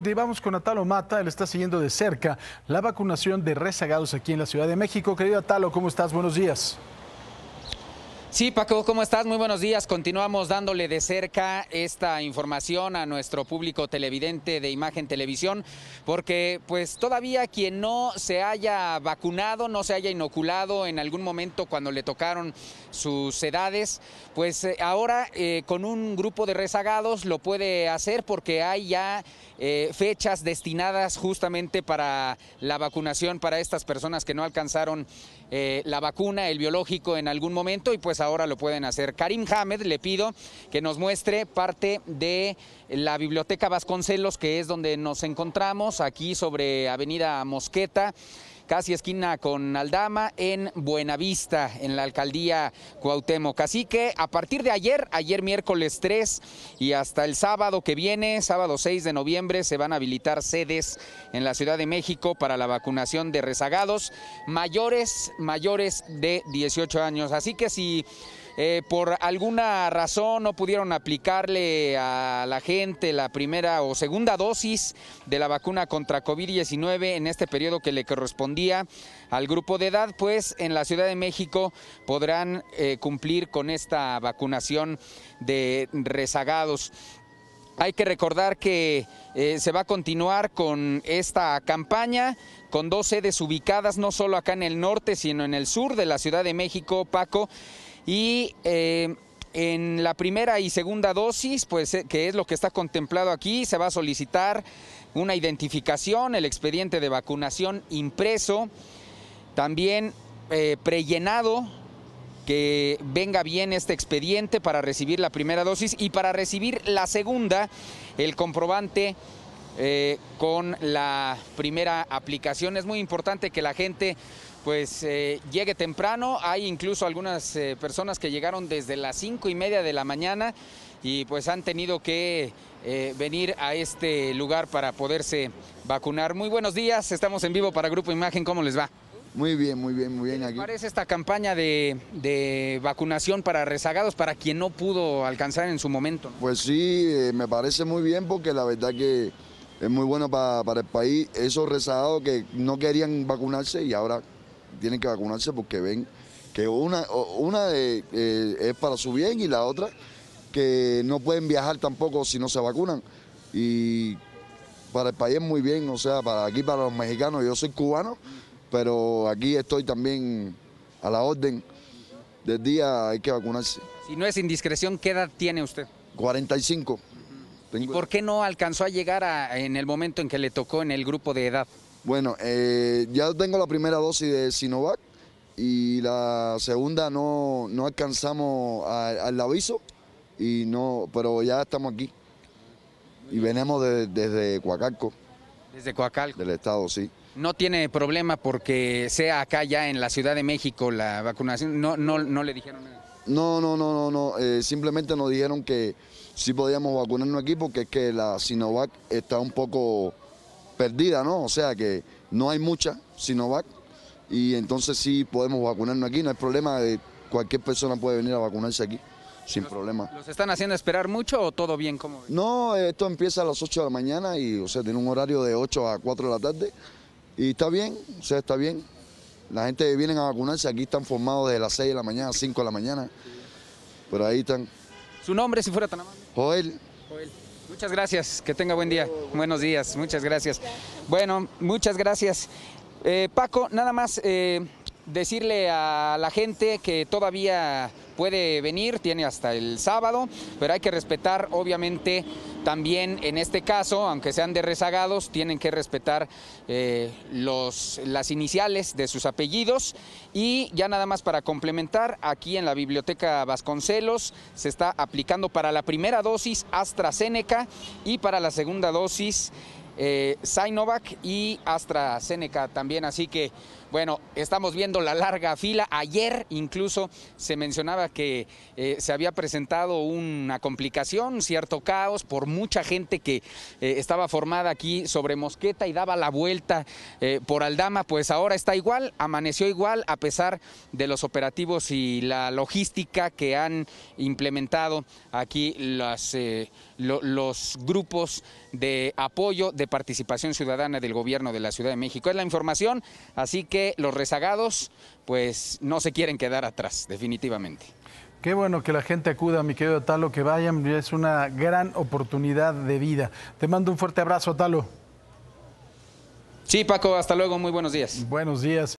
Vamos con Atalo Mata, él está siguiendo de cerca la vacunación de rezagados aquí en la Ciudad de México. Querido Atalo, ¿cómo estás? Buenos días. Sí, Paco, ¿cómo estás? Muy buenos días. Continuamos dándole de cerca esta información a nuestro público televidente de Imagen Televisión, porque pues todavía quien no se haya vacunado, no se haya inoculado en algún momento cuando le tocaron sus edades, pues eh, ahora eh, con un grupo de rezagados lo puede hacer porque hay ya eh, fechas destinadas justamente para la vacunación para estas personas que no alcanzaron eh, la vacuna, el biológico en algún momento y pues ahora lo pueden hacer. Karim Hamed le pido que nos muestre parte de la Biblioteca Vasconcelos, que es donde nos encontramos, aquí sobre Avenida Mosqueta casi esquina con Aldama, en Buenavista, en la alcaldía Cuauhtémoc. Así que a partir de ayer, ayer miércoles 3 y hasta el sábado que viene, sábado 6 de noviembre, se van a habilitar sedes en la Ciudad de México para la vacunación de rezagados mayores, mayores de 18 años. Así que si eh, por alguna razón no pudieron aplicarle a la gente la primera o segunda dosis de la vacuna contra COVID-19 en este periodo que le correspondía al grupo de edad, pues en la Ciudad de México podrán eh, cumplir con esta vacunación de rezagados. Hay que recordar que eh, se va a continuar con esta campaña, con dos sedes ubicadas no solo acá en el norte, sino en el sur de la Ciudad de México, Paco. Y eh, en la primera y segunda dosis, pues eh, que es lo que está contemplado aquí, se va a solicitar una identificación, el expediente de vacunación impreso, también eh, prellenado que venga bien este expediente para recibir la primera dosis y para recibir la segunda, el comprobante con la primera aplicación. Es muy importante que la gente pues eh, llegue temprano. Hay incluso algunas eh, personas que llegaron desde las cinco y media de la mañana y pues han tenido que eh, venir a este lugar para poderse vacunar. Muy buenos días, estamos en vivo para Grupo Imagen, ¿cómo les va? Muy bien, muy bien, muy bien. ¿Qué parece esta campaña de, vacunación para rezagados, para quien no pudo alcanzar en su momento? Pues sí, me parece muy bien porque la verdad que es muy bueno para el país. Esos rezagados que no querían vacunarse y ahora tienen que vacunarse porque ven que una, una eh, eh, es para su bien y la otra que no pueden viajar tampoco si no se vacunan. Y para el país muy bien, o sea, para aquí, para los mexicanos, yo soy cubano, pero aquí estoy también a la orden del día, hay que vacunarse. Si no es indiscreción, ¿qué edad tiene usted? 45. ¿Y por qué no alcanzó a llegar en el momento en que le tocó en el grupo de edad? Bueno, eh, ya tengo la primera dosis de Sinovac y la segunda no, no alcanzamos al aviso, y no, pero ya estamos aquí. Y venimos desde Coacalco. Desde Coacalco. Del estado, sí. No tiene problema porque sea acá ya en la Ciudad de México la vacunación, no, no, no le dijeron nada. No, no, no, no, no. Eh, simplemente nos dijeron que sí podíamos vacunarnos aquí porque es que la Sinovac está un poco perdida, ¿no? O sea que no hay mucha Sinovac y entonces sí podemos vacunarnos aquí, no hay problema, de, eh, cualquier persona puede venir a vacunarse aquí sin problema. ¿Los están haciendo esperar mucho o todo bien? ¿Cómo? No, esto empieza a las 8 de la mañana y, o sea, tiene un horario de 8 a 4 de la tarde y está bien, o sea, está bien. La gente viene a vacunarse, aquí están formados desde las 6 de la mañana, 5 de la mañana, por ahí están. ¿Su nombre, si fuera tan amable? Joel. Joel. Muchas gracias, que tenga buen día. Buenos días, muchas gracias. Bueno, muchas gracias. Eh, Paco, nada más eh, decirle a la gente que todavía puede venir, tiene hasta el sábado, pero hay que respetar obviamente también en este caso, aunque sean de rezagados, tienen que respetar eh, los, las iniciales de sus apellidos. Y ya nada más para complementar, aquí en la Biblioteca Vasconcelos se está aplicando para la primera dosis AstraZeneca y para la segunda dosis eh, Sinovac y AstraZeneca también. Así que bueno, estamos viendo la larga fila. Ayer incluso se mencionaba que eh, se había presentado una complicación, cierto caos por mucha gente que eh, estaba formada aquí sobre Mosqueta y daba la vuelta eh, por Aldama. Pues ahora está igual, amaneció igual a pesar de los operativos y la logística que han implementado aquí los grupos de apoyo de participación ciudadana del gobierno de la Ciudad de México. Es la información, así que los rezagados pues no se quieren quedar atrás, definitivamente. Qué bueno que la gente acuda, mi querido Talo, que vayan, es una gran oportunidad de vida. Te mando un fuerte abrazo, Talo. Sí, Paco, hasta luego, muy buenos días. Buenos días.